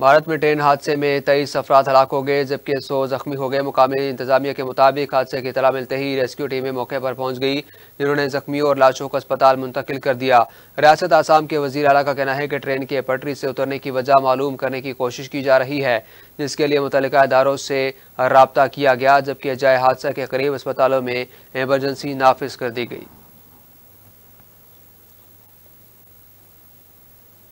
भारत में ट्रेन हादसे में तेईस अफराद हलाक हो गए जबकि सौ जख्मी हो गए मुकामी इंतजामिया के मुताबिक हादसे की तला मिलते ही रेस्क्यू टीमें मौके पर पहुंच गई जिन्होंने जख्मियों और लाशों को अस्पताल मुंतकिल कर दिया रियासत आसाम के वजी अला का कहना है कि ट्रेन के पटरी से उतरने की वजह मालूम करने की कोशिश की जा रही है जिसके लिए मुतल इदारों से रबता किया गया जबकि जाए हादसा के करीब अस्पतालों में एमरजेंसी नाफिज कर दी गई